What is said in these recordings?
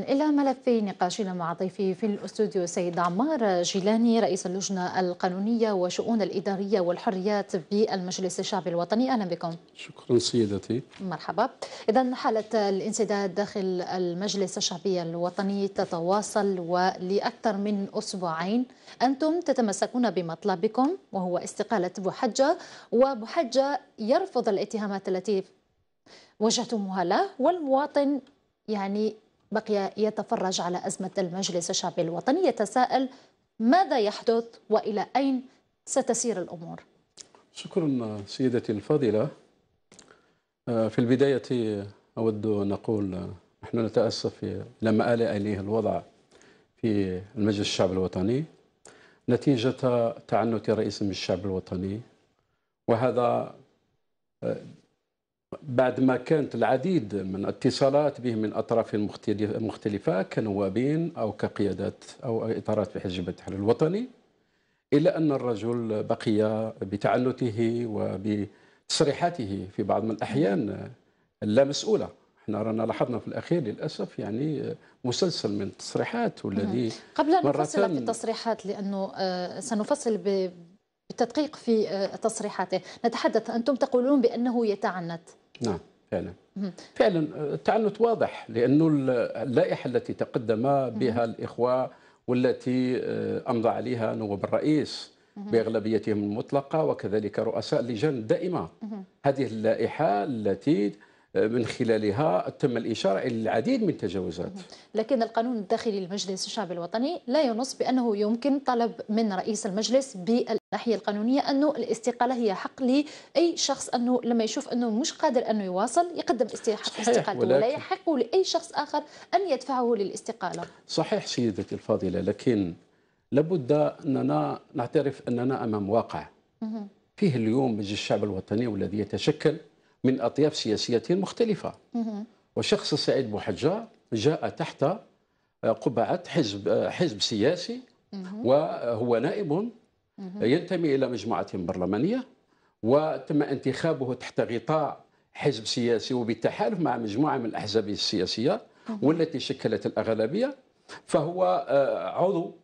إلى ملف نقاشنا مع ضيفي في الأستوديو سيد عمار جيلاني رئيس اللجنة القانونية وشؤون الإدارية والحريات بالمجلس الشعبي الوطني أهلا بكم شكرا سيدتي مرحبا إذا حالة الانسداد داخل المجلس الشعبي الوطني تتواصل ولأكثر من أسبوعين أنتم تتمسكون بمطلبكم وهو استقالة بحجة وبحجة يرفض الاتهامات التي وجهتموها له والمواطن يعني بقي يتفرج على أزمة المجلس الشعبي الوطني يتساءل ماذا يحدث وإلى أين ستسير الأمور شكرا سيدتي الفاضلة آه، في البداية أود أن أقول آه، نحن نتأسف لما آل إليه الوضع في المجلس الشعب الوطني نتيجة تعنت رئيس الشعب الوطني وهذا آه، بعد ما كانت العديد من اتصالات به من اطراف مختلفه كنوابين او كقيادات او اطارات في حزب التحرير الوطني الا ان الرجل بقي بتعنته وبتصريحاته في بعض من الاحيان لا مسؤوله احنا رانا لاحظنا في الاخير للاسف يعني مسلسل من التصريحات والذي نعم. قبل ان نفصل في التصريحات لانه آه، سنفصل بالتدقيق في آه، تصريحاته نتحدث أنتم تقولون بأنه يتعنت نعم فعلا فعلا التعنت واضح لانه اللائحه التي تقدم بها الاخوه والتي آه، امضى عليها نواب الرئيس باغلبيتهم المطلقه وكذلك رؤساء لجان دائمه هذه اللائحه التي من خلالها تم الإشارة إلى العديد من التجاوزات لكن القانون الداخلي لمجلس الشعب الوطني لا ينص بأنه يمكن طلب من رئيس المجلس بالناحية القانونية أنه الاستقالة هي حق لأي شخص أنه لما يشوف أنه مش قادر أنه يواصل يقدم استقالته ولا يحق لأي شخص آخر أن يدفعه للاستقالة صحيح سيدتي الفاضلة لكن لابد أننا نعترف أننا أمام واقع فيه اليوم مجلس الشعب الوطني والذي يتشكل من أطياف سياسية مختلفة وشخص سعيد بوحجة جاء تحت آه، قبعة حزب آه، حزب سياسي وهو نائب ينتمي إلى مجموعة برلمانية وتم انتخابه تحت غطاء حزب سياسي وبالتحالف مع مجموعة من الأحزاب السياسية والتي شكلت الأغلبية فهو آه، عضو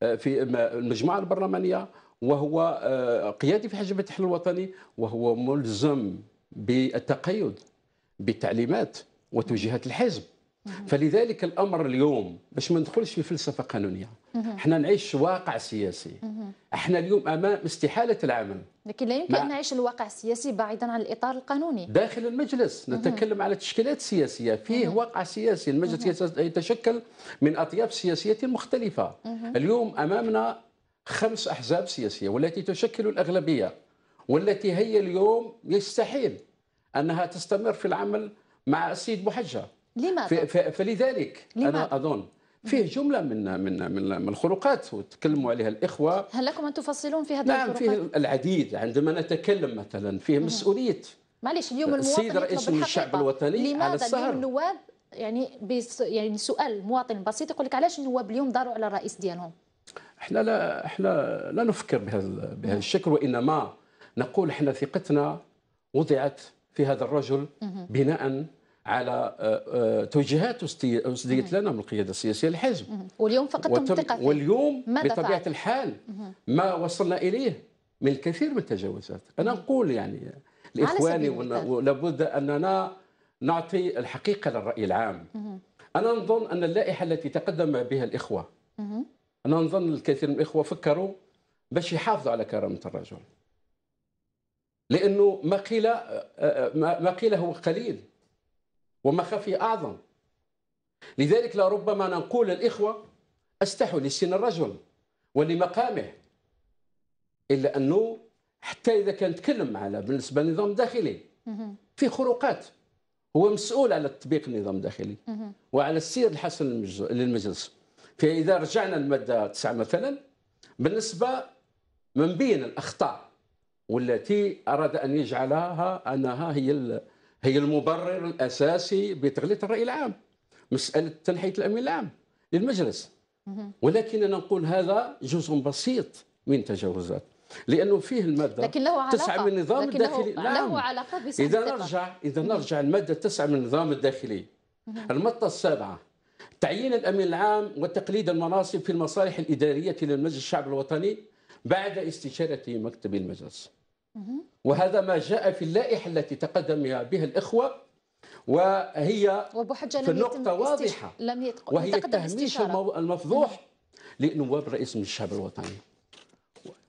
في المجموعة البرلمانية وهو قيادي في حزب التحرير الوطني وهو ملزم بالتقيد بالتعليمات وتوجيهات الحزب فلذلك الامر اليوم باش ما ندخلش في فلسفه قانونيه احنا نعيش واقع سياسي احنا اليوم امام استحاله العمل لكن لا يمكن ان نعيش الواقع السياسي بعيدا عن الاطار القانوني داخل المجلس نتكلم على تشكيلات سياسيه فيه واقع سياسي المجلس يتشكل من اطياف سياسيه مختلفه اليوم امامنا خمس احزاب سياسيه والتي تشكل الاغلبيه والتي هي اليوم يستحيل انها تستمر في العمل مع السيد بوحجه لماذا؟ فلذلك لماذا؟ انا اظن فيه جملة من من من, من الخروقات وتكلموا عليها الإخوة هل لكم أن تفصلون في هذا نعم نعم فيه العديد عندما نتكلم مثلا فيه مسؤوليه معليش اليوم المواطن السيد رئيس الشعب الوطني لماذا على السهر اليوم النواب يعني يعني سؤال مواطن بسيط يقول لك علاش النواب اليوم داروا على الرئيس ديالهم؟ احنا لا احنا لا نفكر بهذا بهذا الشكل وانما نقول احنا ثقتنا وضعت في هذا الرجل بناء على آه، آه، توجيهات اسديت لنا من القياده السياسيه للحزب واليوم فقدتم الثقه واليوم بطبيعه فعل؟ الحال ما وصلنا اليه من الكثير من التجاوزات انا نقول يعني لاخواني ولابد اننا نعطي الحقيقه للراي العام انا نظن ان اللائحه التي تقدم بها الاخوه انا نظن الكثير من الاخوه فكروا باش يحافظوا على كرامه الرجل لأنه ما قيل آه، آه، ما قيل هو قليل وما خفي أعظم لذلك لربما نقول الإخوة استحوا لسن الرجل ولمقامه إلا أنه حتى إذا كان نتكلم على بالنسبة للنظام الداخلي في خروقات هو مسؤول على تطبيق النظام الداخلي وعلى السير الحسن للمجلس فإذا رجعنا للمادة 9 مثلا بالنسبة من بين الأخطاء والتي اراد ان يجعلها انها هي هي المبرر الاساسي بتغليط الراي العام مساله تنحيه الامين العام للمجلس ولكن انا نقول هذا جزء بسيط من تجاوزات لانه فيه الماده لكن له علاقه تسعه من النظام لكن الداخلي له, له علاقه نعم. اذا نرجع اذا نرجع الماده تسعه من النظام الداخلي الماده السابعه تعيين الامين العام وتقليد المناصب في المصالح الاداريه للمجلس الشعب الوطني بعد استشاره مكتب المجلس وهذا ما جاء في اللائحة التي تقدم بها الإخوة وهي في النقطة واضحة لم وهي التهميش المفضوح لنواب رئيس من الشعب الوطني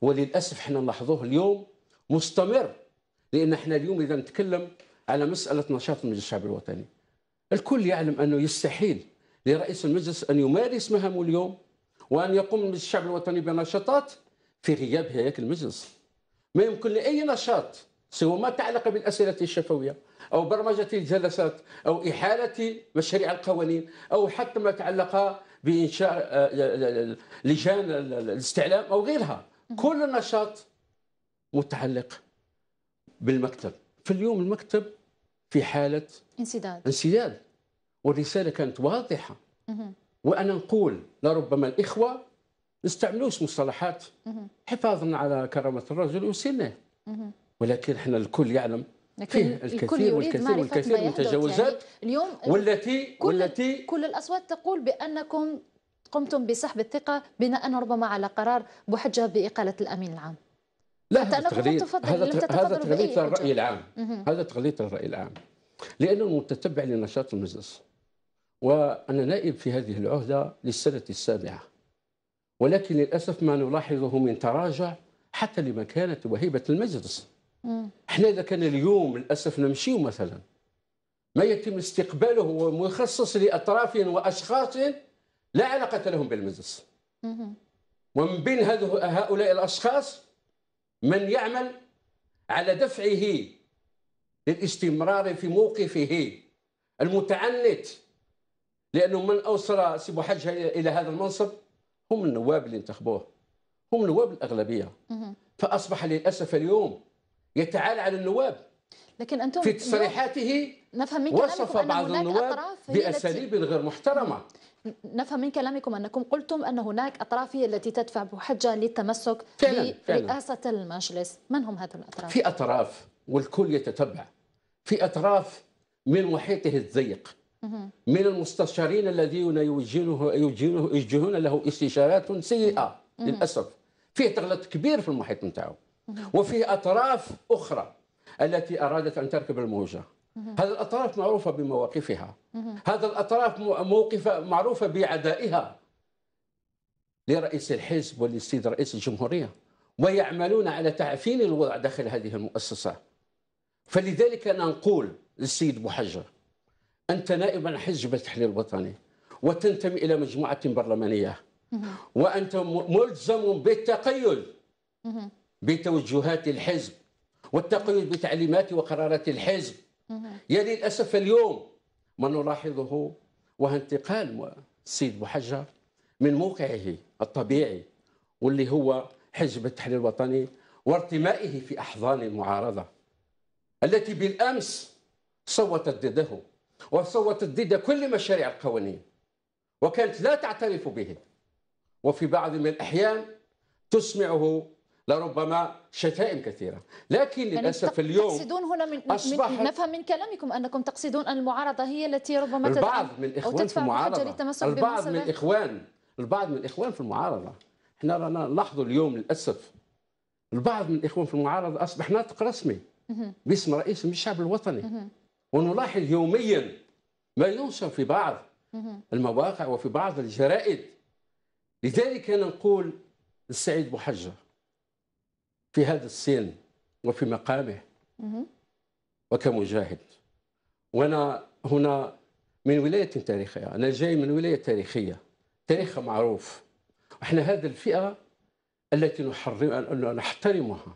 وللأسف احنا نلاحظوه اليوم مستمر لأن احنا اليوم إذا نتكلم على مسألة نشاط المجلس الشعبي الوطني الكل يعلم أنه يستحيل لرئيس المجلس أن يمارس مهامه اليوم وأن يقوم المجلس الشعب الوطني بنشاطات في غياب هياكل المجلس ما يمكن لأي نشاط سواء ما تعلق بالأسئلة الشفوية أو برمجة الجلسات أو إحالة مشاريع القوانين أو حتى ما تعلق بإنشاء آه، لجان الاستعلام أو غيرها كل نشاط متعلق بالمكتب في اليوم المكتب في حالة انسداد انسداد والرسالة كانت واضحة وأنا نقول لربما الإخوة نستعملوش مصطلحات حفاظا على كرامه الرجل وسنه ولكن احنا الكل يعلم فيه الكثير والكثير والكثير من التجاوزات يعني اليوم والتي كل والتي كل الاصوات تقول بانكم قمتم بسحب الثقه بناء ربما على قرار بحجه باقاله الامين العام لا تغليط هذا هذا تغليط الراي العام هذا تغليط الراي العام لانه متتبع لنشاط المجلس وانا نائب في هذه العهده للسنه السابعه ولكن للأسف ما نلاحظه من تراجع حتى لمكانة وهيبة المجلس احنا إذا كان اليوم للأسف نمشي مثلا ما يتم استقباله هو مخصص لأطراف وأشخاص لا علاقة لهم بالمجلس ومن بين هؤلاء الأشخاص من يعمل على دفعه للاستمرار في موقفه المتعنت لأنه من أوصل سي حجة إلى هذا المنصب هم النواب اللي انتخبوه هم نواب الأغلبية فأصبح للأسف اليوم يتعالى على النواب لكن أنتم في تصريحاته نفهم من وصف بعض النواب بأساليب غير محترمة نفهم من كلامكم أنكم قلتم أن هناك أطراف هي التي تدفع بحجة للتمسك برئاسة المجلس من هم هذه الأطراف؟ في أطراف والكل يتتبع في أطراف من محيطه الضيق من المستشارين الذين يوجهونه يوجهونه يوجهون له استشارات سيئه للاسف فيه تغلط كبير في المحيط نتاعو وفيه اطراف اخرى التي ارادت ان تركب الموجه هذه الاطراف معروفه بمواقفها هذا الاطراف موقف معروفه بعدائها لرئيس الحزب وللسيد رئيس الجمهوريه ويعملون على تعفين الوضع داخل هذه المؤسسه فلذلك نقول للسيد بوحجه أنت نائب عن حزب التحرير الوطني وتنتمي إلى مجموعة برلمانية وأنت ملزم بالتقيد بتوجهات الحزب والتقيد بتعليمات وقرارات الحزب يا يعني للأسف اليوم ما نلاحظه وهو انتقال سيد بوحجر من موقعه الطبيعي واللي هو حزب التحرير الوطني وارتمائه في أحضان المعارضة التي بالأمس صوتت ضده وصوتت ضد كل مشاريع القوانين وكانت لا تعترف به وفي بعض من الأحيان تسمعه لربما شتائم كثيرة لكن يعني للأسف اليوم تقصدون هنا من, من نفهم من كلامكم أنكم تقصدون أن المعارضة هي التي ربما البعض من الإخوان أو تدفع في المعارضة البعض من الإخوان البعض من الإخوان في المعارضة احنا رانا نلاحظوا اليوم للأسف البعض من الإخوان في المعارضة أصبح ناطق رسمي باسم رئيس من الشعب الوطني ونلاحظ يوميا ما ينشر في بعض المواقع وفي بعض الجرائد لذلك نقول السعيد بحجر في هذا السن وفي مقامه وكمجاهد وانا هنا من ولايه تاريخيه انا جاي من ولايه تاريخيه تاريخها معروف احنا هذه الفئه التي نحرم نحترمها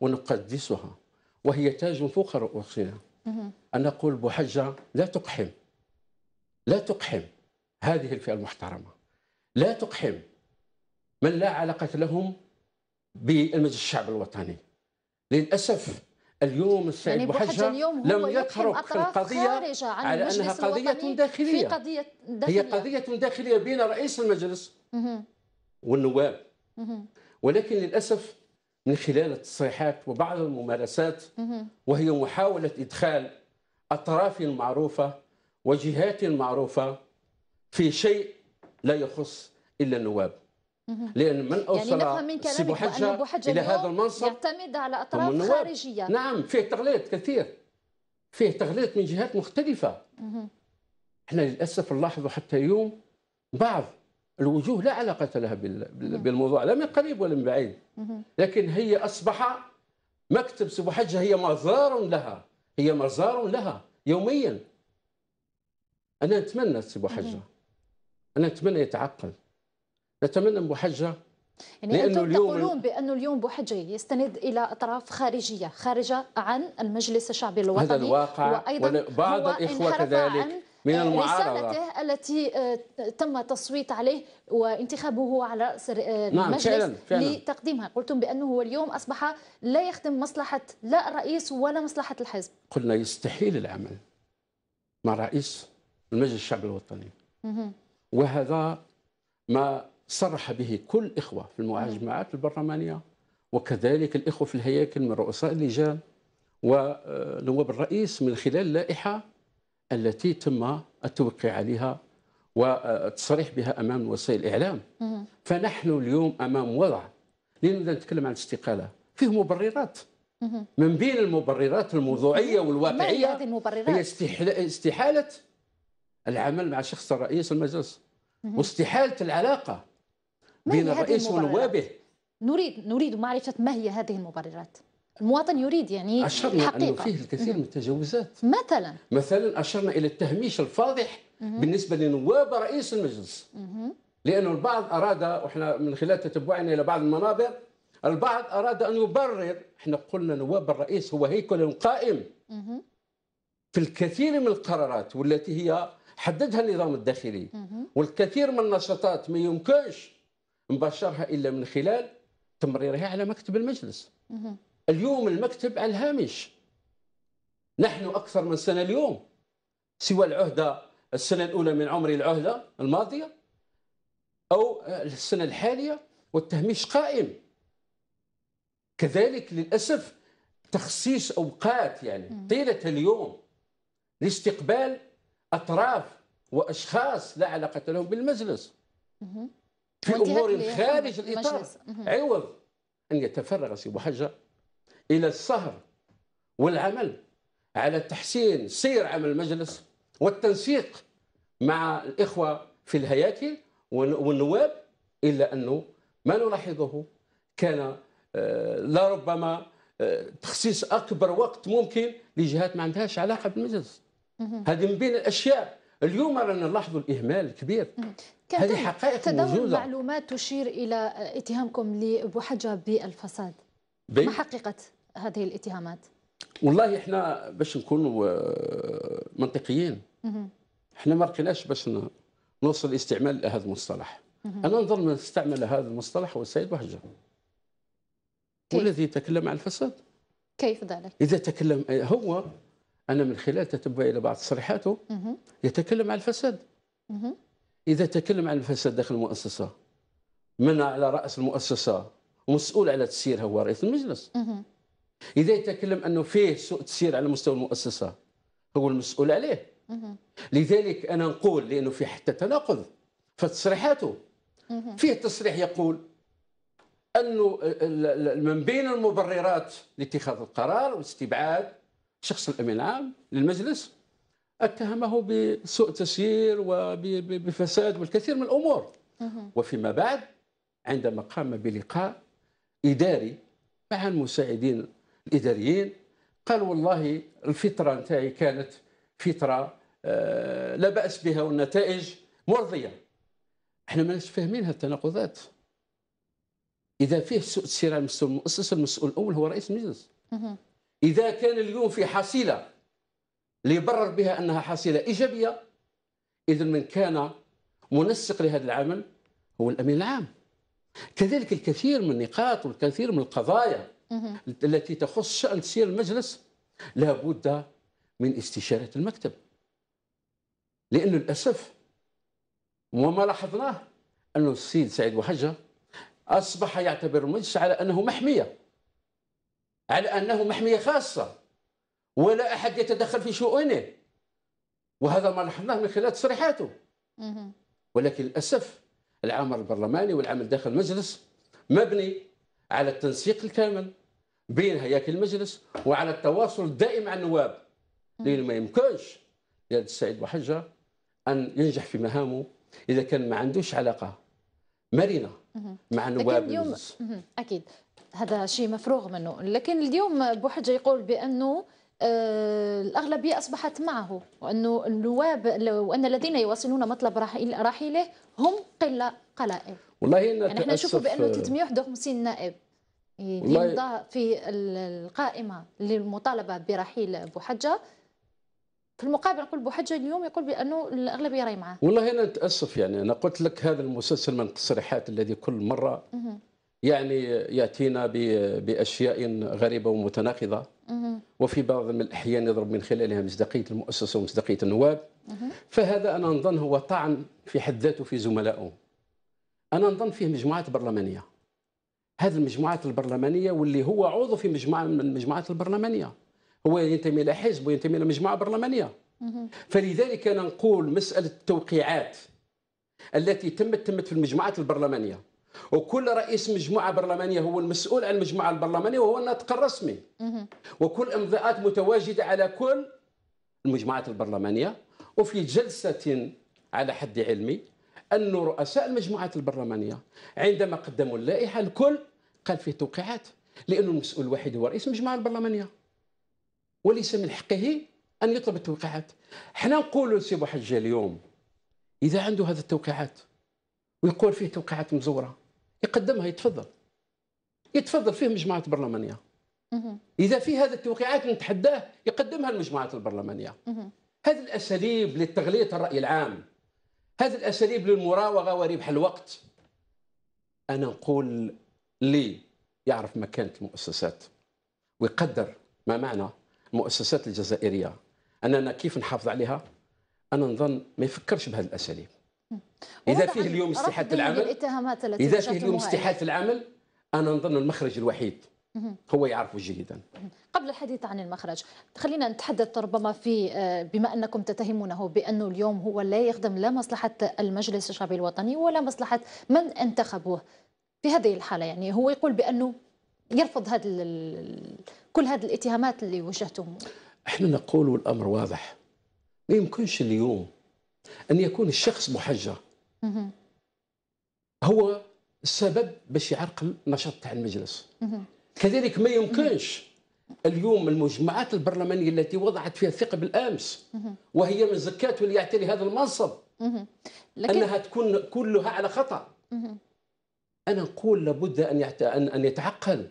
ونقدسها وهي تاج فوق رؤوسنا أنا أقول بحجة لا تقحم لا تقحم هذه الفئة المحترمة لا تقحم من لا علاقة لهم بالمجلس الشعب الوطني للأسف اليوم السيد يعني بحجة اليوم لم يترك في القضية على أنها قضية داخلية. في قضية داخلية هي قضية داخلية بين رئيس المجلس والنواب ولكن للأسف من خلال التصريحات وبعض الممارسات وهي محاولة إدخال أطراف معروفة وجهات معروفة في شيء لا يخص إلا النواب لأن من يعني أوصل يعني من سي إلى هذا المنصب يعتمد على أطراف خارجية نعم فيه تغليط كثير فيه تغليط من جهات مختلفة احنا للأسف نلاحظ حتى اليوم بعض الوجوه لا علاقة لها نعم. بالموضوع لا من قريب ولا من بعيد لكن هي أصبح مكتب سبو حجة هي مزار لها هي مزار لها يوميا أنا أتمنى سبو حجة أنا أتمنى يتعقل نتمنى حجة يعني لأنه أنتم اليوم تقولون بأن اليوم حجة يستند إلى أطراف خارجية خارجة عن المجلس الشعبي الوطني هذا الواقع وأيضا بعض الإخوة كذلك من آه، المعارضة رسالته التي آه، تم تصويت عليه وانتخابه على رأس آه، نعم، المجلس نعم فعلا فعلا. لتقديمها قلتم بأنه هو اليوم أصبح لا يخدم مصلحة لا الرئيس ولا مصلحة الحزب قلنا يستحيل العمل مع رئيس المجلس الشعب الوطني وهذا ما صرح به كل إخوة في المجمعات البرلمانية وكذلك الإخوة في الهياكل من رؤساء اللجان ونواب الرئيس من خلال لائحة التي تم التوقيع عليها والتصريح بها امام وسائل الاعلام فنحن اليوم امام وضع لنبدا نتكلم عن الاستقاله فيه مبررات من بين المبررات الموضوعيه والواقعيه ما هي هذه المبررات؟ هي استحاله العمل مع شخص رئيس المجلس واستحاله العلاقه بين الرئيس ونوابه نريد نريد معرفه ما هي هذه المبررات المواطن يريد يعني أشرنا الحقيقة أنه فيه الكثير من التجاوزات مثلا مثلا أشرنا إلى التهميش الفاضح بالنسبة لنواب رئيس المجلس لأنه البعض أراد وإحنا من خلال تتبعنا إلى بعض المنابر البعض أراد أن يبرر إحنا قلنا نواب الرئيس هو هيكل قائم في الكثير من القرارات والتي هي حددها النظام الداخلي والكثير من النشاطات ما يمكنش مباشرها إلا من خلال تمريرها على مكتب المجلس اليوم المكتب على الهامش نحن أكثر من سنة اليوم سوى العهدة السنة الأولى من عمر العهدة الماضية أو السنة الحالية والتهميش قائم كذلك للأسف تخصيص أوقات يعني طيلة اليوم لاستقبال أطراف وأشخاص لا علاقة لهم بالمجلس في أمور خارج الإطار عوض أن يتفرغ سي حجه الى السهر والعمل على تحسين سير عمل المجلس والتنسيق مع الاخوه في الهياكل والنواب الا انه ما نلاحظه كان آه، لربما آه، تخصيص اكبر وقت ممكن لجهات ما عندهاش علاقه بالمجلس هذه من بين الاشياء اليوم رانا نلاحظوا الاهمال الكبير هذه حقائق تداول موجوده معلومات تشير الى اتهامكم لبوحجه بالفساد ما حققت هذه الاتهامات؟ والله احنا باش نكونوا آه، منطقيين احنا ما رقيناش باش نوصل استعمال هذا المصطلح انا نظن من استعمل هذا المصطلح هو السيد بهجه والذي يتكلم عن الفساد كيف ذلك؟ اذا تكلم آه، هو انا من خلال تتبعي الى بعض تصريحاته يتكلم عن الفساد اذا تكلم عن الفساد داخل المؤسسه من على راس المؤسسه ومسؤول على تسييرها هو رئيس المجلس اذا يتكلم انه فيه سوء تسيير على مستوى المؤسسه هو المسؤول عليه لذلك انا نقول لانه في حتى تناقض في تصريحاته فيه تصريح يقول انه من بين المبررات لاتخاذ القرار واستبعاد شخص الامين العام للمجلس اتهمه بسوء تسيير وبفساد والكثير من الامور وفيما بعد عندما قام بلقاء اداري مع المساعدين الاداريين قال والله الفتره نتاعي كانت فتره آه، لا باس بها والنتائج مرضيه احنا ماناش فاهمين هالتناقضات اذا فيه سوء سيره المؤسس المسؤول الاول هو رئيس المجلس اذا كان اليوم في حصيله ليبرر بها انها حصيله ايجابيه اذا من كان منسق لهذا العمل هو الامين العام كذلك الكثير من النقاط والكثير من القضايا التي تخص شأن سير المجلس لابد من استشارة المكتب لأنه للأسف وما لاحظناه أن السيد سعيد وحجة أصبح يعتبر المجلس على أنه محمية على أنه محمية خاصة ولا أحد يتدخل في شؤونه وهذا ما لاحظناه من خلال تصريحاته ولكن للأسف العمل البرلماني والعمل داخل المجلس مبني على التنسيق الكامل بين هياكل المجلس وعلى التواصل الدائم مع النواب لأنه ما يمكنش لهذا السيد بوحجة أن ينجح في مهامه إذا كان ما عندوش علاقة مرنة مع نواب المجلس أكيد هذا شيء مفروغ منه لكن اليوم بوحجة يقول بأنه آه، الأغلبية أصبحت معه وأنه النواب وأن الذين يواصلون مطلب راحله هم قلة قلائل والله يعني احنا نشوفوا بأنه 351 آه، نائب ينضاء في القائمه للمطالبه برحيل بوحجه في المقابل نقول بوحجه اليوم يقول بانه الاغلبيه راهي معاه والله انا اتاسف يعني انا قلت لك هذا المسلسل من التصريحات الذي كل مره يعني ياتينا باشياء غريبه ومتناقضه وفي بعض من الاحيان يضرب من خلالها مصداقيه المؤسسه ومصداقيه النواب فهذا انا نظن هو طعن في حد ذاته في زملائه انا نظن فيه مجموعات برلمانيه هذه المجموعات البرلمانيه واللي هو عضو في مجموعه من المجموعات البرلمانيه هو ينتمي الى حزب وينتمي الى مجموعه برلمانيه فلذلك انا نقول مساله التوقيعات التي تمت تمت في المجموعات البرلمانيه وكل رئيس مجموعة برلمانية هو المسؤول عن المجموعة البرلمانية وهو الناطق الرسمي وكل إمضاءات متواجدة على كل المجموعات البرلمانية وفي جلسة على حد علمي أن رؤساء المجموعات البرلمانية عندما قدموا اللائحة الكل قال فيه توقيعات لأن المسؤول الوحيد هو رئيس المجموعة البرلمانية وليس من حقه أن يطلب التوقيعات حنا نقولوا لسي بوحجة اليوم إذا عنده هذه التوقيعات ويقول فيه توقيعات مزورة يقدمها يتفضل يتفضل فيه مجموعة برلمانية إذا في هذه التوقيعات نتحداه يقدمها المجموعات البرلمانية هذه الأساليب للتغليط الرأي العام هذه الأساليب للمراوغة وربح الوقت أنا نقول اللي يعرف مكانه المؤسسات ويقدر ما معنى المؤسسات الجزائريه اننا كيف نحافظ عليها انا نظن ما يفكرش بهذا الاساليب اذا فيه اليوم استحاله العمل اذا فيه يعني. اليوم استحاله العمل انا نظن المخرج الوحيد هو يعرفه جيدا قبل الحديث عن المخرج خلينا نتحدث ربما في آه، بما انكم تتهمونه بانه اليوم هو لا يخدم لا مصلحه المجلس الشعبي الوطني ولا مصلحه من انتخبوه في هذه الحالة يعني هو يقول بأنه يرفض هذا كل هذه الاتهامات اللي وجهتهم احنا نقول والأمر واضح ما يمكنش اليوم أن يكون الشخص محجر هو السبب باش يعرقل النشاط تاع المجلس كذلك ما يمكنش اليوم المجمعات البرلمانية التي وضعت فيها الثقة بالأمس وهي من زكاة اللي يعتلي هذا المنصب أنها تكون كلها على خطأ انا نقول لابد ان ان يتعقل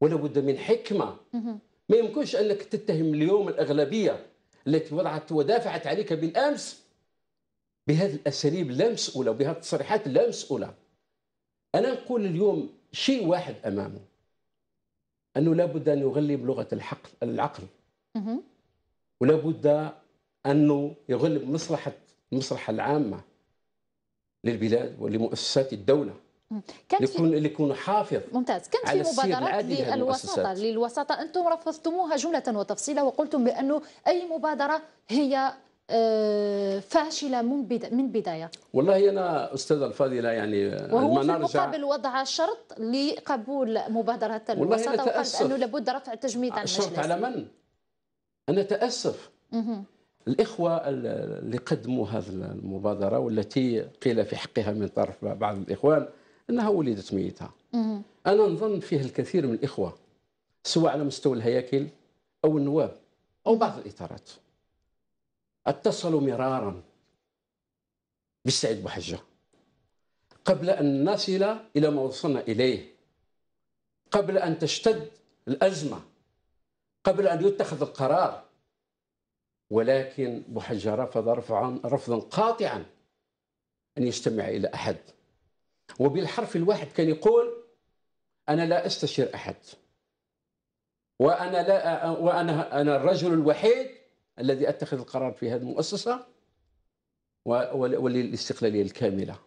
ولابد من حكمه ما يمكنش انك تتهم اليوم الاغلبيه التي وضعت ودافعت عليك بالامس بهذه الاساليب لا مسؤوله وبهذه التصريحات لا مسؤوله انا نقول اليوم شيء واحد امامه انه لابد ان يغلب لغه الحق العقل ولابد انه يغلب مصلحه المصلحه العامه للبلاد ولمؤسسات الدوله كان يكون اللي يكون حافظ ممتاز كانت على في مبادرات للوساطه للوساطه انتم رفضتموها جمله وتفصيلا وقلتم بانه اي مبادره هي آه، فاشله من من بدايه والله انا استاذه الفاضله يعني وهو في المقابل وضع شرط لقبول مبادره الوساطه وقال انه لابد رفع التجميد عن المجلس على من؟ انا تاسف الاخوه اللي قدموا هذه المبادره والتي قيل في حقها من طرف بعض الاخوان انها ولدت ميته انا نظن فيه الكثير من الاخوه سواء على مستوى الهياكل او النواب او بعض الاطارات اتصلوا مرارا بالسعيد بحجه قبل ان نصل الى ما وصلنا اليه قبل ان تشتد الازمه قبل ان يتخذ القرار ولكن بحجه رفض رفضا قاطعا ان يستمع الى احد وبالحرف الواحد كان يقول أنا لا أستشير أحد وأنا لا وأنا أنا الرجل الوحيد الذي أتخذ القرار في هذه المؤسسة وللاستقلالية الكاملة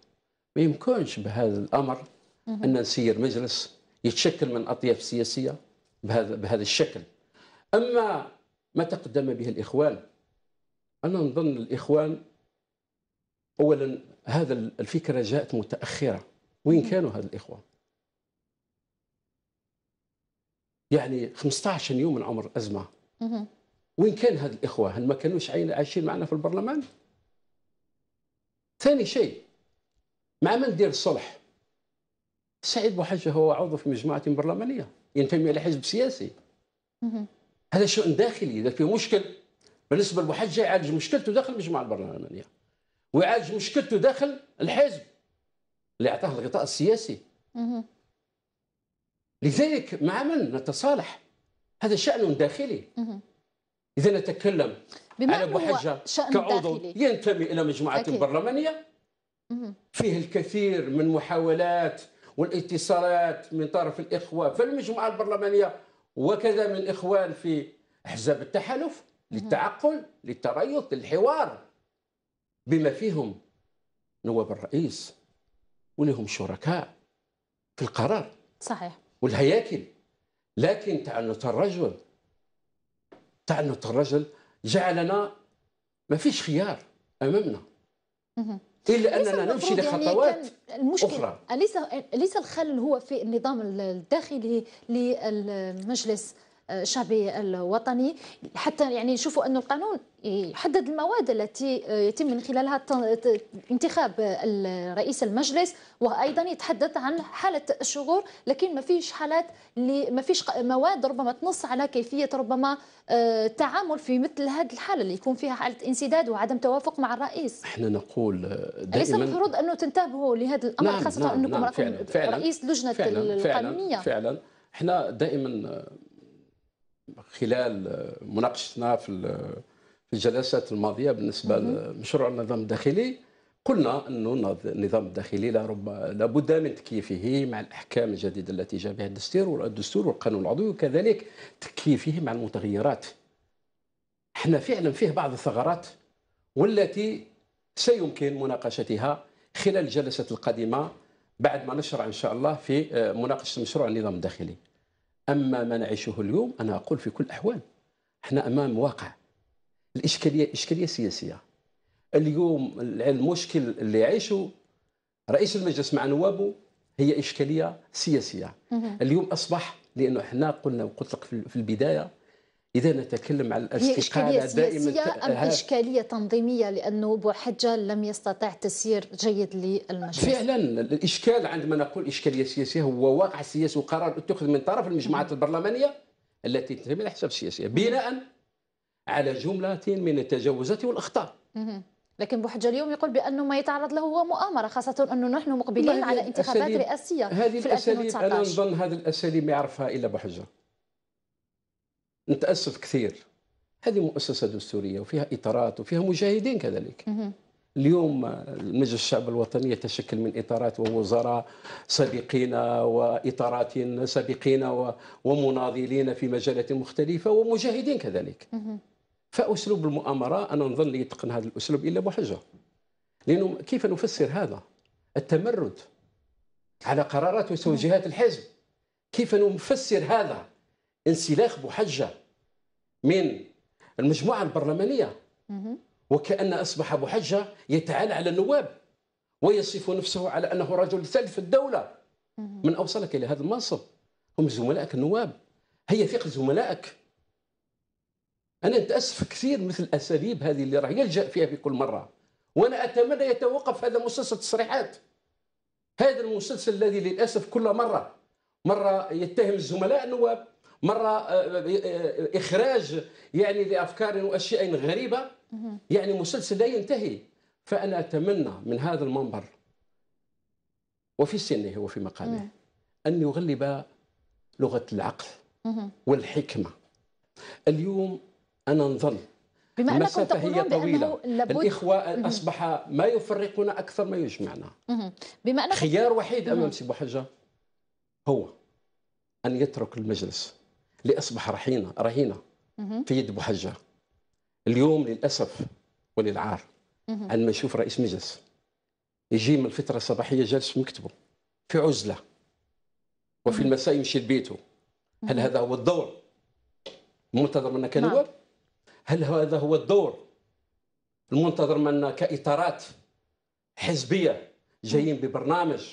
ما يمكنش بهذا الأمر أن نسير مجلس يتشكل من أطياف سياسية بهذا بهذا الشكل أما ما تقدم به الإخوان أنا نظن الإخوان أولا هذا الفكرة جاءت متأخرة وين كانوا هاد الإخوة يعني 15 يوم من عمر الأزمة وين كان هاد الإخوة هل ما كانوش عايشين معنا في البرلمان ثاني شيء مع من دير الصلح سعيد بوحجة هو عضو في مجموعة برلمانية ينتمي إلى حزب سياسي هذا شؤون داخلي إذا في مشكل بالنسبة لبوحجة يعالج مشكلته داخل المجموعة البرلمانية ويعالج مشكلته داخل الحزب اللي اعطاه الغطاء السياسي لذلك مع من نتصالح هذا شان داخلي اذا نتكلم على ابو حجه كعضو ينتمي الى مجموعه أكيد. برلمانيه فيه الكثير من محاولات والاتصالات من طرف الاخوه في المجموعه البرلمانيه وكذا من الاخوان في احزاب التحالف للتعقل للتريث للحوار بما فيهم نواب الرئيس ولهم شركاء في القرار صحيح والهياكل لكن تعنت الرجل تعنت الرجل جعلنا ما فيش خيار امامنا الا اننا نمشي يعني لخطوات يعني المشكلة اخرى ليس اليس الخلل هو في النظام الداخلي للمجلس الشعبي الوطني حتى يعني نشوفوا أن القانون يحدد المواد التي يتم من خلالها انتخاب رئيس المجلس وايضا يتحدث عن حاله الشغور لكن ما فيش حالات ما فيش مواد ربما تنص على كيفيه ربما آه، التعامل في مثل هذه الحاله اللي يكون فيها حاله انسداد وعدم توافق مع الرئيس احنا نقول آه، دائما ليس المفروض انه تنتبهوا لهذا الامر نعم خاصه نعم انكم نعم رئيس لجنه فعلا القانونيه فعلا, فعلا احنا دائما آه، خلال آه، مناقشتنا في الجلسات الماضيه بالنسبه لمشروع النظام الداخلي قلنا انه النظام الداخلي لابد من تكييفه مع الاحكام الجديده التي جاء بها الدستور الدستور والقانون العضوي وكذلك تكييفه مع المتغيرات. احنا فعلا فيه بعض الثغرات والتي سيمكن مناقشتها خلال الجلسه القادمه بعد ما نشرع ان شاء الله في آه، مناقشه مشروع النظام الداخلي. أما ما نعيشه اليوم أنا أقول في كل الأحوال احنا أمام واقع الإشكالية إشكالية سياسية اليوم المشكل اللي يعيشه رئيس المجلس مع نوابه هي إشكالية سياسية اليوم أصبح لأنه احنا قلنا وقلت لك في البداية اذا نتكلم على الاستقاله دائما ام اشكاليه تنظيميه لانه بوحجه لم يستطع تسيير جيد للمجلس فعلا الاشكال عندما نقول اشكاليه سياسيه هو واقع سياسي وقرار اتخذ من طرف المجموعات البرلمانيه التي تنتمي للاحزاب السياسيه بناء على جمله من التجاوزات والاخطاء لكن بوحجه اليوم يقول بانه ما يتعرض له هو مؤامره خاصه انه نحن مقبلين على انتخابات رئاسيه هذه في الاساليب انا نظن هذه الاساليب ما يعرفها الا بوحجه نتاسف كثير هذه مؤسسه دستوريه وفيها اطارات وفيها مجاهدين كذلك اليوم مجلس الشعب الوطني يتشكل من اطارات ووزراء سابقين واطارات سابقين ومناضلين في مجالات مختلفه ومجاهدين كذلك فاسلوب المؤامره انا نظن لي يتقن هذا الاسلوب الا بحجه لانه كيف نفسر هذا التمرد على قرارات وتوجيهات الحزب كيف نفسر هذا انسلاخ بحجه من المجموعه البرلمانيه وكان اصبح بحجة حجه يتعالى على النواب ويصف نفسه على انه رجل ثالث الدوله من اوصلك الى هذا المنصب هم زملائك النواب هي ثقل زملائك انا اتاسف كثير مثل الاساليب هذه اللي راه يلجا فيها في كل مره وانا اتمنى يتوقف هذا مسلسل التصريحات هذا المسلسل الذي للاسف كل مره مره يتهم الزملاء النواب مره آه، آه، آه، اخراج يعني لافكار واشياء غريبه يعني مسلسل لا ينتهي فانا اتمنى من هذا المنبر وفي سنه وفي مقامه نعم. ان يغلب لغه العقل والحكمه اليوم انا نظن بما انكم تقولون هي طويلة. بانه لابد الاخوه اصبح ما يفرقنا اكثر ما يجمعنا بما انكم خيار وحيد امام سي بوحجه هو ان يترك المجلس لأصبح رهينة رهينة في يد بوحجة اليوم للأسف وللعار عندما نشوف رئيس مجلس يجي من الفترة الصباحية جالس في مكتبه في عزلة وفي المساء يمشي لبيته نعم. هل هذا هو الدور المنتظر منا كنواب هل هذا هو الدور المنتظر منا كإطارات حزبية جايين ببرنامج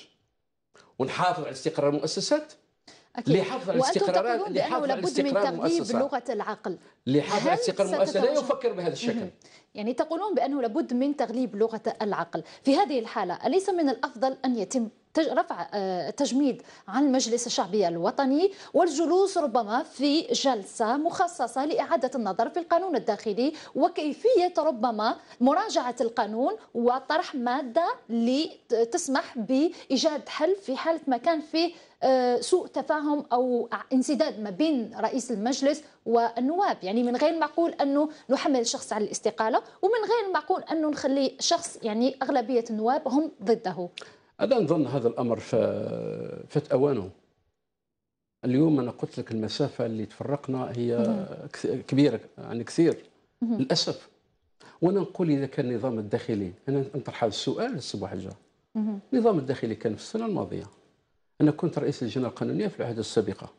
ونحافظ على استقرار المؤسسات لحفظ الاستقرارات لحفظ لابد من تغييب لغه العقل لحفظ الاستقرار المؤسسه لا يفكر بهذا الشكل يعني تقولون بانه لابد من تغليب لغه العقل في هذه الحاله اليس من الافضل ان يتم رفع آه، تجميد عن المجلس الشعبي الوطني والجلوس ربما في جلسة مخصصة لإعادة النظر في القانون الداخلي وكيفية ربما مراجعة القانون وطرح مادة لتسمح بإيجاد حل في حالة ما كان فيه آه، سوء تفاهم او انسداد ما بين رئيس المجلس والنواب يعني من غير معقول انه نحمل شخص على الاستقاله ومن غير معقول انه نخلي شخص يعني اغلبيه النواب هم ضده هذا نظن هذا الامر فات اوانه اليوم انا قلت لك المسافه اللي تفرقنا هي كبيره يعني كثير للاسف وانا نقول اذا كان النظام الداخلي انا نطرح هذا السؤال الصباح بوحجه النظام الداخلي كان في السنه الماضيه انا كنت رئيس اللجنه القانونيه في العهد السابقه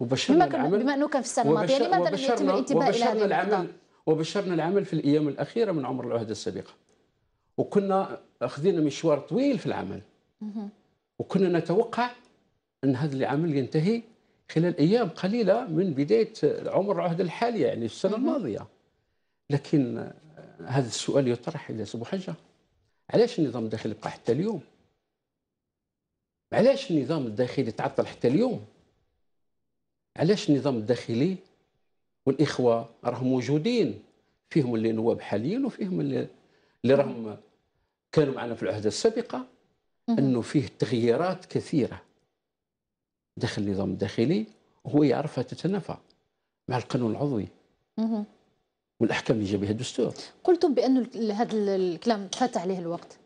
وبشرنا العمل بما انه كان في السنه الماضيه لماذا لم يتم الانتباه الى هذه العمل وبشرنا العمل في الايام الاخيره من عمر العهد السابقه وكنا اخذنا مشوار طويل في العمل وكنا نتوقع ان هذا العمل ينتهي خلال ايام قليله من بدايه عمر العهد الحالي يعني في السنه الماضيه لكن آه، هذا السؤال يطرح الى سبو حجه علاش النظام الداخلي بقى حتى اليوم علاش النظام الداخلي تعطل حتى اليوم علاش النظام الداخلي والاخوه راهم موجودين فيهم اللي نواب حاليا وفيهم اللي, اللي راهم كانوا معنا في العهده السابقه انه فيه تغييرات كثيره داخل النظام الداخلي وهو يعرفها تتنافى مع القانون العضوي والاحكام اللي جا بها الدستور قلتم بان هذا الكلام فات عليه الوقت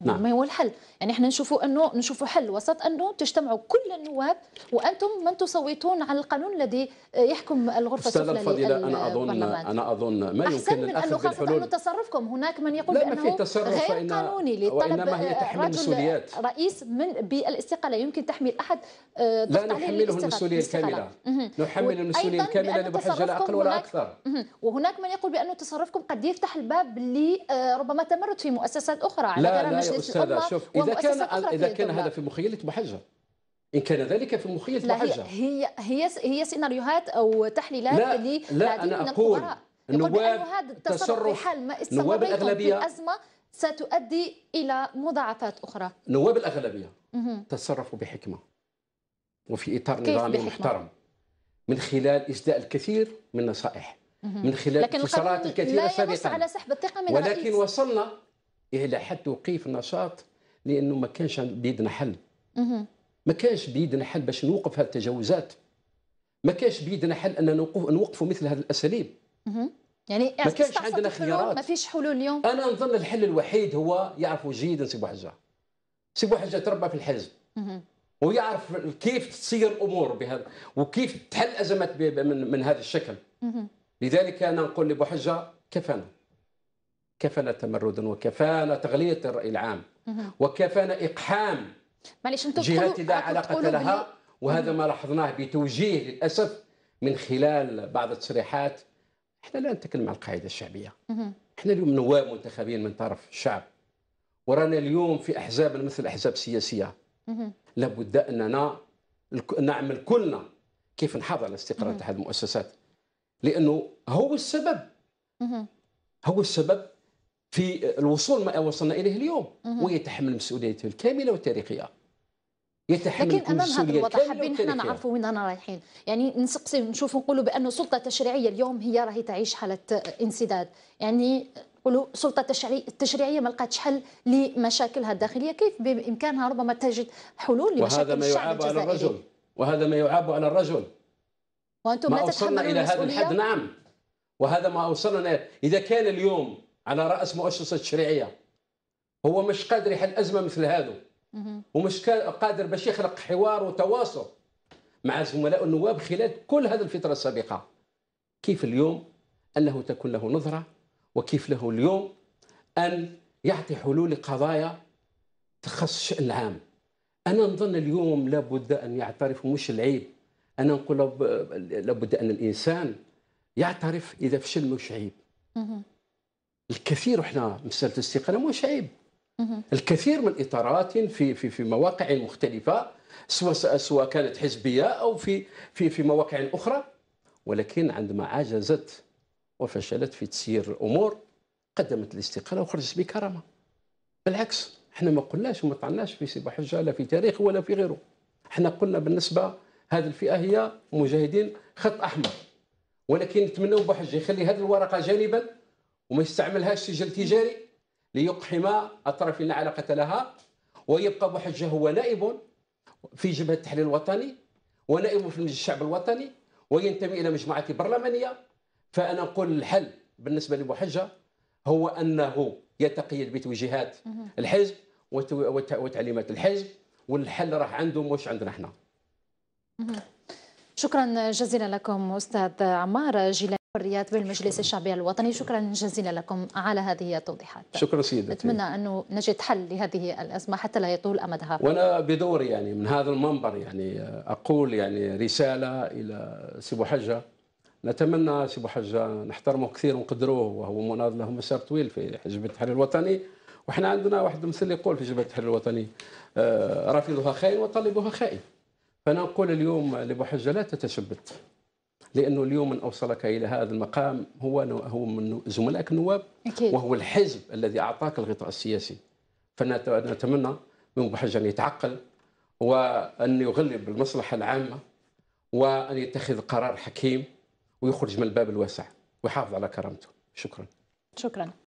نعم. ما هو الحل يعني احنا نشوفوا انه نشوفوا حل وسط انه تجتمعوا كل النواب وانتم من تصوتون على القانون الذي يحكم الغرفه السفلى الفضيلة انا اظن انا اظن ما يمكن من انه خاصه انه تصرفكم هناك من يقول بانه غير قانوني لطلب آه، رجل رئيس من بالاستقاله يمكن تحميل احد آه، لا نحمله المسؤوليه الكامله نحمل المسؤوليه الكامله لبحجه لا اقل ولا اكثر وهناك من يقول بانه تصرفكم قد يفتح الباب لربما آه، تمرد في مؤسسات اخرى على غير يا استاذه شوف اذا كان اذا كان هذا في مخيله محجر ان كان ذلك في مخيله محجر هي هي هي سيناريوهات او تحليلات لا لا انا اقول النواب هذا التصرف في حال ما استمر الاغلبيه الازمه ستؤدي الى مضاعفات اخرى نواب الاغلبيه تصرفوا بحكمه وفي اطار نظامي محترم من خلال اجداء الكثير من النصائح من خلال اتصالات الكثيره السابقه لكن على سحب الثقه من ولكن وصلنا الى إيه حد توقيف النشاط لانه ما كانش بيدنا حل ما كانش بيدنا حل باش نوقف هذه التجاوزات ما كانش بيدنا حل ان نوقف نوقفوا مثل هذه الاساليب يعني ما كانش عندنا خيارات ما فيش حلول اليوم انا نظن الحل الوحيد هو يعرفوا جيدا سي بوحجه سي بوحجه تربى في الحزب ويعرف كيف تصير الامور بهذا وكيف تحل ازمات من, من هذا الشكل لذلك انا نقول لبوحجه كفانا كفانا تمردا وكفانا تغلية الرأي العام وكفانا إقحام معليش انتم جهات لا علاقة لها وهذا ما لاحظناه بتوجيه للأسف من خلال بعض التصريحات احنا لا نتكلم عن القاعدة الشعبية احنا اليوم نواب منتخبين من طرف الشعب ورانا اليوم في أحزاب مثل احزاب سياسيه لابد أننا نعمل كلنا كيف نحافظ على استقرار هذه المؤسسات لأنه هو السبب هو السبب في الوصول ما وصلنا اليه اليوم ويتحمل مسؤوليته الكامله والتاريخيه يتحمل لكن امام هذا الوضع حابين احنا نعرفوا وين انا رايحين يعني نسقسي نشوف نقولوا بانه السلطه التشريعيه اليوم هي راهي تعيش حاله انسداد يعني نقولوا السلطه التشريعيه ما لقاتش حل لمشاكلها الداخليه كيف بامكانها ربما تجد حلول لمشاكل الشعب وهذا ما يعاب على الرجل وهذا ما يعاب على الرجل وانتم ما, ما وصلنا الى هذا الحد نعم وهذا ما اوصلنا اذا كان اليوم على رأس مؤسسة تشريعيه هو مش قادر يحل أزمة مثل هذا ومش قادر باش يخلق حوار وتواصل مع زملاء النواب خلال كل هذه الفترة السابقة كيف اليوم أنه تكون له نظرة وكيف له اليوم أن يعطي حلول لقضايا تخص الشأن العام أنا نظن اليوم لابد أن يعترف مش العيب أنا نقول لابد أن الإنسان يعترف إذا فشل مش عيب الكثير وحنا مسألة الاستقالة مش عيب الكثير من الاطارات في في في مواقع مختلفه سواء سواء كانت حزبيه او في في في مواقع اخرى ولكن عندما عجزت وفشلت في تسيير الامور قدمت الاستقاله وخرجت بكرامه بالعكس احنا ما قلناش وما طعناش في سيب حجه لا في تاريخ ولا في غيره احنا قلنا بالنسبه هذه الفئه هي مجاهدين خط احمر ولكن نتمنى بحجه يخلي هذه الورقه جانبا وما يستعملهاش سجل تجاري ليقحم اطراف لا علاقه لها ويبقى ابو حجه هو نائب في جبهه التحرير الوطني ونائب في الشعب الوطني وينتمي الى مجموعه برلمانيه فانا اقول الحل بالنسبه لابو حجه هو انه يتقيد بتوجيهات الحزب وتعليمات الحزب والحل راه عنده مش عندنا احنا شكرا جزيلا لكم استاذ عمار جيلان الرياض بالمجلس الشعبي الوطني شكرا جزيلا لكم على هذه التوضيحات شكرا سيدتي نتمنى أنه نجد حل لهذه الأزمة حتى لا يطول أمدها وأنا بدوري يعني من هذا المنبر يعني أقول يعني رسالة إلى سي حجة نتمنى سي حجة نحترمه كثير ونقدروه وهو مناض له مسار طويل في حزب التحرير الوطني وحنا عندنا واحد المثل يقول في حزب التحرير الوطني آه، رافضها خائن وطالبها خائن فأنا أقول اليوم لبو حجة لا تتشبت لانه اليوم من اوصلك الى هذا المقام هو هو من زملائك النواب أكيد. وهو الحزب الذي اعطاك الغطاء السياسي فنتمنى من بحجة ان يتعقل وان يغلب المصلحه العامه وان يتخذ قرار حكيم ويخرج من الباب الواسع ويحافظ على كرامته شكرا شكرا